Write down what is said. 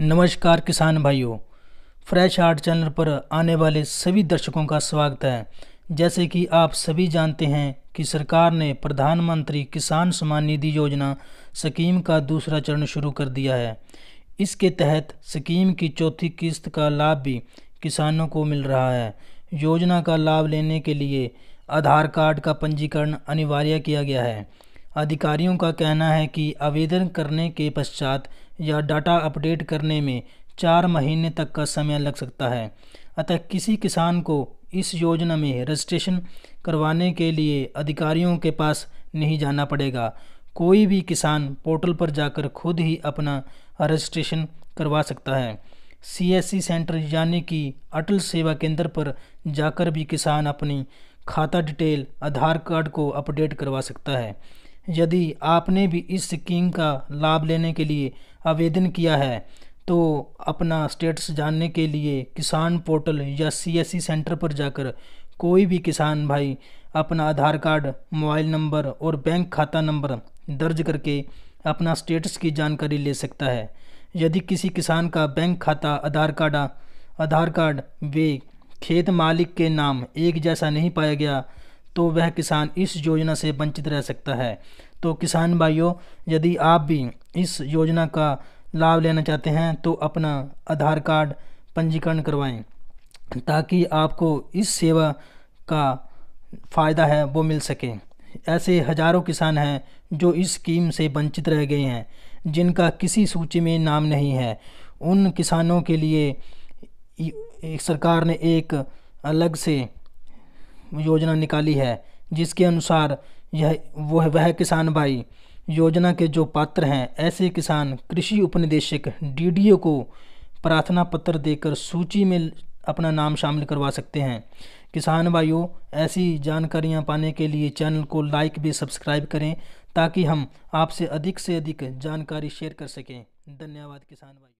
नमस्कार किसान भाइयों फ्रेश आर्ट चैनल पर आने वाले सभी दर्शकों का स्वागत है जैसे कि आप सभी जानते हैं कि सरकार ने प्रधानमंत्री किसान सम्मान निधि योजना स्कीम का दूसरा चरण शुरू कर दिया है इसके तहत स्कीम की चौथी किस्त का लाभ भी किसानों को मिल रहा है योजना का लाभ लेने के लिए आधार कार्ड का पंजीकरण अनिवार्य किया गया है अधिकारियों का कहना है कि आवेदन करने के पश्चात या डाटा अपडेट करने में चार महीने तक का समय लग सकता है अतः किसी किसान को इस योजना में रजिस्ट्रेशन करवाने के लिए अधिकारियों के पास नहीं जाना पड़ेगा कोई भी किसान पोर्टल पर जाकर खुद ही अपना रजिस्ट्रेशन करवा सकता है सीएससी सेंटर यानी कि अटल सेवा केंद्र पर जाकर भी किसान अपनी खाता डिटेल आधार कार्ड को अपडेट करवा सकता है यदि आपने भी इस स्कीम का लाभ लेने के लिए आवेदन किया है तो अपना स्टेटस जानने के लिए किसान पोर्टल या सीएससी सेंटर e पर जाकर कोई भी किसान भाई अपना आधार कार्ड मोबाइल नंबर और बैंक खाता नंबर दर्ज करके अपना स्टेटस की जानकारी ले सकता है यदि किसी किसान का बैंक खाता आधार कार्ड आधार कार्ड वे खेत मालिक के नाम एक जैसा नहीं पाया गया तो वह किसान इस योजना से वंचित रह सकता है तो किसान भाइयों यदि आप भी इस योजना का लाभ लेना चाहते हैं तो अपना आधार कार्ड पंजीकरण करवाएं ताकि आपको इस सेवा का फ़ायदा है वो मिल सके ऐसे हजारों किसान हैं जो इस स्कीम से वंचित रह गए हैं जिनका किसी सूची में नाम नहीं है उन किसानों के लिए सरकार ने एक अलग से योजना निकाली है जिसके अनुसार यह वह वह किसान भाई योजना के जो पात्र हैं ऐसे किसान कृषि उपनिदेशक डीडीओ को प्रार्थना पत्र देकर सूची में अपना नाम शामिल करवा सकते हैं किसान भाइयों ऐसी जानकारियां पाने के लिए चैनल को लाइक भी सब्सक्राइब करें ताकि हम आपसे अधिक से अधिक जानकारी शेयर कर सकें धन्यवाद किसान भाई